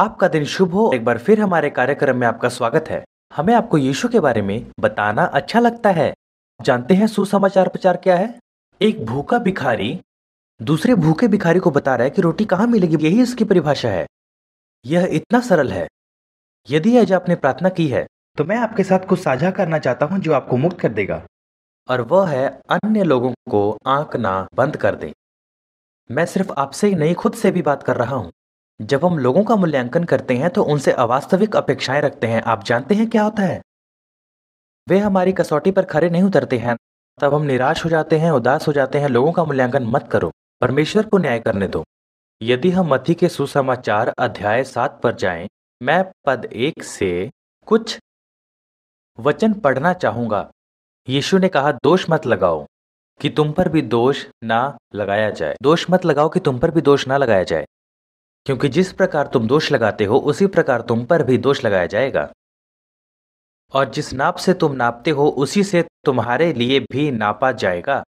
आपका दिन शुभ हो एक बार फिर हमारे कार्यक्रम में आपका स्वागत है हमें आपको यीशु के बारे में बताना अच्छा लगता है जानते हैं सुसमाचार प्रचार क्या है एक भूखा भिखारी दूसरे भूखे भिखारी को बता रहा है कि रोटी कहाँ मिलेगी यही इसकी परिभाषा है यह इतना सरल है यदि आज आपने प्रार्थना की है तो मैं आपके साथ कुछ साझा करना चाहता हूँ जो आपको मुक्त कर देगा और वह है अन्य लोगों को आंकना बंद कर दें मैं सिर्फ आपसे ही नहीं खुद से भी बात कर रहा हूँ जब हम लोगों का मूल्यांकन करते हैं तो उनसे अवास्तविक अपेक्षाएं रखते हैं आप जानते हैं क्या होता है वे हमारी कसौटी पर खड़े नहीं उतरते हैं तब हम निराश हो जाते हैं उदास हो जाते हैं लोगों का मूल्यांकन मत करो परमेश्वर को न्याय करने दो यदि हम मथी के सुसमाचार अध्याय सात पर जाएं, मैं पद एक से कुछ वचन पढ़ना चाहूंगा यीशु ने कहा दोष मत लगाओ कि तुम पर भी दोष ना लगाया जाए दोष मत लगाओ कि तुम पर भी दोष ना लगाया जाए क्योंकि जिस प्रकार तुम दोष लगाते हो उसी प्रकार तुम पर भी दोष लगाया जाएगा और जिस नाप से तुम नापते हो उसी से तुम्हारे लिए भी नापा जाएगा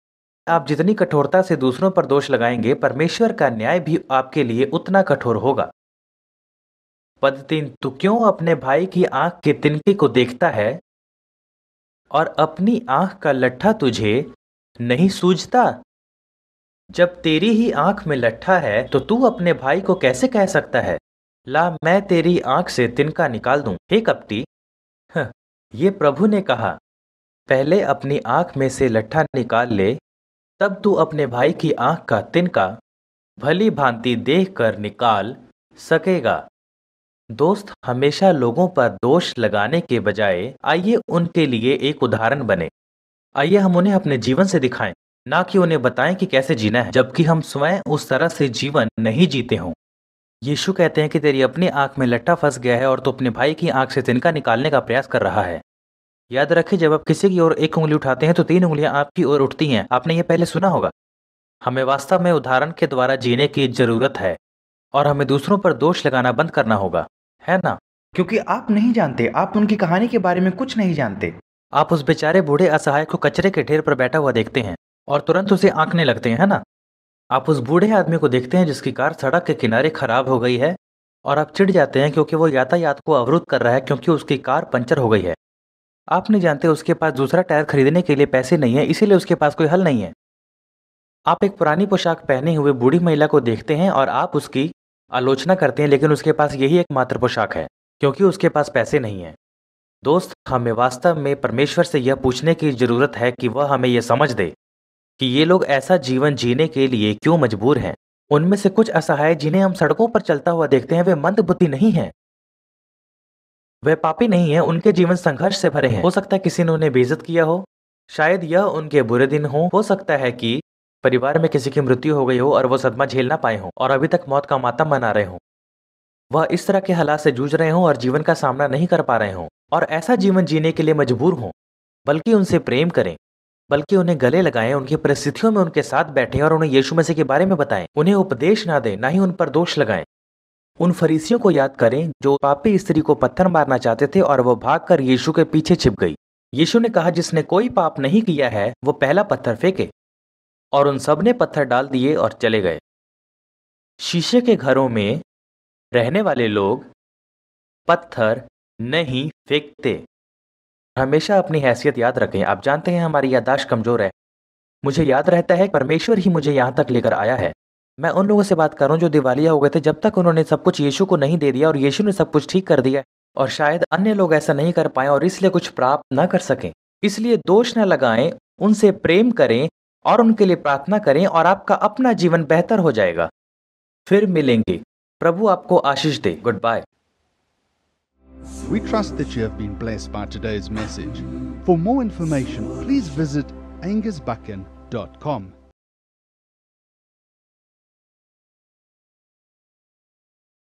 आप जितनी कठोरता से दूसरों पर दोष लगाएंगे परमेश्वर का न्याय भी आपके लिए उतना कठोर होगा पद तीन तू क्यों अपने भाई की आंख के तिनके को देखता है और अपनी आंख का लट्ठा तुझे नहीं सूझता जब तेरी ही आंख में लट्ठा है तो तू अपने भाई को कैसे कह सकता है ला मैं तेरी आंख से तिनका निकाल दूं हे कपटी ये प्रभु ने कहा पहले अपनी आंख में से लट्ठा निकाल ले तब तू अपने भाई की आंख का तिनका भली भांति देख कर निकाल सकेगा दोस्त हमेशा लोगों पर दोष लगाने के बजाय आइए उनके लिए एक उदाहरण बने आइए हम उन्हें अपने जीवन से दिखाएं ना कि उन्हें बताएं कि कैसे जीना है जबकि हम स्वयं उस तरह से जीवन नहीं जीते हों यीशु कहते हैं कि तेरी अपनी आंख में लट्ठा फंस गया है और तू तो अपने भाई की आंख से तिनका निकालने का प्रयास कर रहा है याद रखें जब आप किसी की ओर एक उंगली उठाते हैं तो तीन उंगलियां आपकी ओर उठती हैं आपने ये पहले सुना होगा हमें वास्तव में उदाहरण के द्वारा जीने की जरूरत है और हमें दूसरों पर दोष लगाना बंद करना होगा है ना क्योंकि आप नहीं जानते आप उनकी कहानी के बारे में कुछ नहीं जानते आप उस बेचारे बूढ़े असहाय को कचरे के ढेर पर बैठा हुआ देखते हैं और तुरंत उसे आंकने लगते हैं ना आप उस बूढ़े आदमी को देखते हैं जिसकी कार सड़क के किनारे खराब हो गई है और आप चिढ़ जाते हैं क्योंकि वो यातायात को अवरुद्ध कर रहा है क्योंकि उसकी कार पंचर हो गई है आप नहीं जानते उसके पास दूसरा टायर खरीदने के लिए पैसे नहीं है इसीलिए उसके पास कोई हल नहीं है आप एक पुरानी पोशाक पहने हुए बूढ़ी महिला को देखते हैं और आप उसकी आलोचना करते हैं लेकिन उसके पास यही एकमात्र पोशाक है क्योंकि उसके पास पैसे नहीं है दोस्त हमें वास्तव में परमेश्वर से यह पूछने की ज़रूरत है कि वह हमें यह समझ दे कि ये लोग ऐसा जीवन जीने के लिए क्यों मजबूर हैं उनमें से कुछ असहाय जिन्हें हम सड़कों पर चलता हुआ देखते हैं वे मंद बुद्धि नहीं है वे पापी नहीं है उनके जीवन संघर्ष से भरे हैं हो सकता है किसी ने उन्हें बेइज्जत किया हो शायद यह उनके बुरे दिन हो हो सकता है कि परिवार में किसी की मृत्यु हो गई हो और वो सदमा झेल ना पाए हों और अभी तक मौत का मातम मना रहे हों वह इस तरह के हालात से जूझ रहे हों और जीवन का सामना नहीं कर पा रहे हों और ऐसा जीवन जीने के लिए मजबूर हों बल्कि उनसे प्रेम करें बल्कि उन्हें गले लगाए उनकी परिस्थितियों में उनके साथ बैठे और उन्हें यीशु मसीह के बारे में बताएं उन्हें उपदेश ना दें ना ही उन पर दोष लगाए उन फरीसियों को याद करें जो पापी स्त्री को पत्थर मारना चाहते थे और वो भागकर यीशु के पीछे छिप गई यीशु ने कहा जिसने कोई पाप नहीं किया है वो पहला पत्थर फेंके और उन सब ने पत्थर डाल दिए और चले गए शीशे के घरों में रहने वाले लोग पत्थर नहीं फेंकते हमेशा अपनी हैसियत याद रखें आप जानते हैं हमारी यादाश्त कमज़ोर है मुझे याद रहता है परमेश्वर ही मुझे यहाँ तक लेकर आया है मैं उन लोगों से बात करूँ जो दिवालिया हो गए थे जब तक उन्होंने सब कुछ यीशु को नहीं दे दिया और यीशु ने सब कुछ ठीक कर दिया और शायद अन्य लोग ऐसा नहीं कर पाए और इसलिए कुछ प्राप्त न कर सकें इसलिए दोष न लगाएं उनसे प्रेम करें और उनके लिए प्रार्थना करें और आपका अपना जीवन बेहतर हो जाएगा फिर मिलेंगे प्रभु आपको आशीष दे good bye We trust that you have been blessed by today's message. For more information, please visit angusbucken.com.